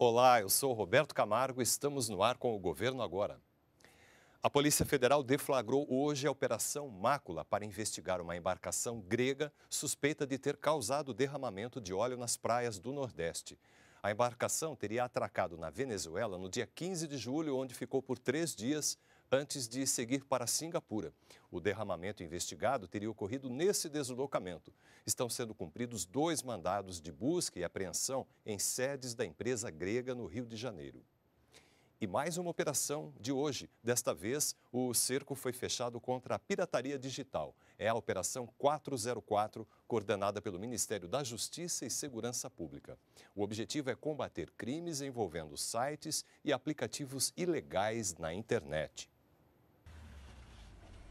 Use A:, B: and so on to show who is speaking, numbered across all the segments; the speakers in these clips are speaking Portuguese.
A: Olá, eu sou Roberto Camargo e estamos no ar com o Governo Agora. A Polícia Federal deflagrou hoje a Operação Mácula para investigar uma embarcação grega suspeita de ter causado derramamento de óleo nas praias do Nordeste. A embarcação teria atracado na Venezuela no dia 15 de julho, onde ficou por três dias antes de seguir para Singapura. O derramamento investigado teria ocorrido nesse deslocamento. Estão sendo cumpridos dois mandados de busca e apreensão em sedes da empresa grega no Rio de Janeiro. E mais uma operação de hoje. Desta vez, o cerco foi fechado contra a pirataria digital. É a Operação 404, coordenada pelo Ministério da Justiça e Segurança Pública. O objetivo é combater crimes envolvendo sites e aplicativos ilegais na internet.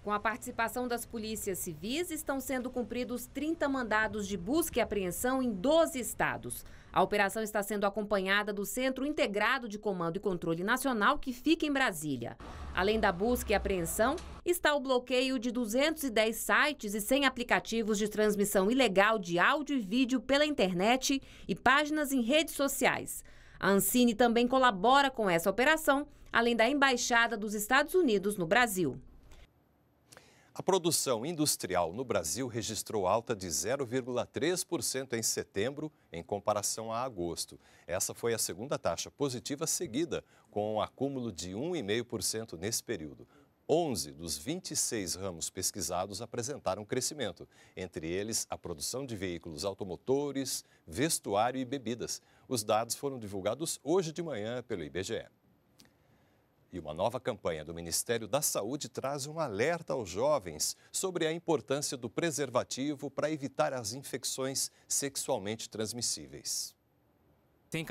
B: Com a participação das polícias civis, estão sendo cumpridos 30 mandados de busca e apreensão em 12 estados. A operação está sendo acompanhada do Centro Integrado de Comando e Controle Nacional, que fica em Brasília. Além da busca e apreensão, está o bloqueio de 210 sites e 100 aplicativos de transmissão ilegal de áudio e vídeo pela internet e páginas em redes sociais. A Ancine também colabora com essa operação, além da Embaixada dos Estados Unidos no Brasil.
A: A produção industrial no Brasil registrou alta de 0,3% em setembro, em comparação a agosto. Essa foi a segunda taxa positiva seguida, com um acúmulo de 1,5% nesse período. 11 dos 26 ramos pesquisados apresentaram crescimento, entre eles a produção de veículos automotores, vestuário e bebidas. Os dados foram divulgados hoje de manhã pelo IBGE. E uma nova campanha do Ministério da Saúde traz um alerta aos jovens sobre a importância do preservativo para evitar as infecções sexualmente transmissíveis.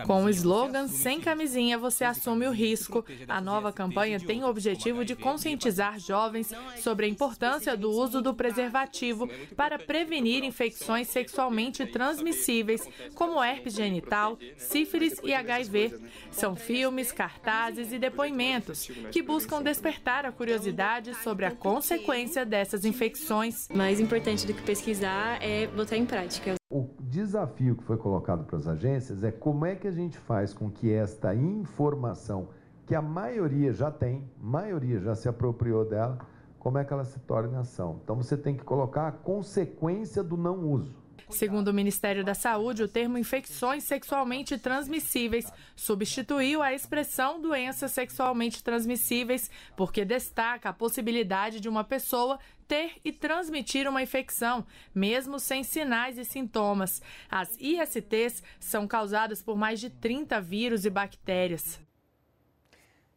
B: Com o
C: slogan Sem Camisinha você assume o risco, a nova campanha tem o objetivo de conscientizar jovens é sobre a é importância do uso do preservativo para prevenir infecções sexualmente é transmissíveis, como herpes genital, né? sífilis e né? HIV. São filmes, né? cartazes e depoimentos que buscam despertar a então, curiosidade tá, sobre a então, consequência dessas infecções. Mais importante do que
B: pesquisar é botar em prática.
A: O desafio que foi colocado para as agências é como é que a gente faz com que esta informação, que a maioria já tem, maioria já se apropriou dela, como é que ela se torna ação. Então você tem que colocar a consequência do não uso.
C: Segundo o Ministério da Saúde, o termo infecções sexualmente transmissíveis substituiu a expressão doenças sexualmente transmissíveis, porque destaca a possibilidade de uma pessoa ter e transmitir uma infecção, mesmo sem sinais e sintomas. As ISTs são causadas por mais de 30 vírus e bactérias.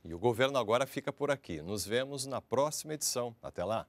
A: E o governo agora fica por aqui. Nos vemos na próxima edição. Até lá!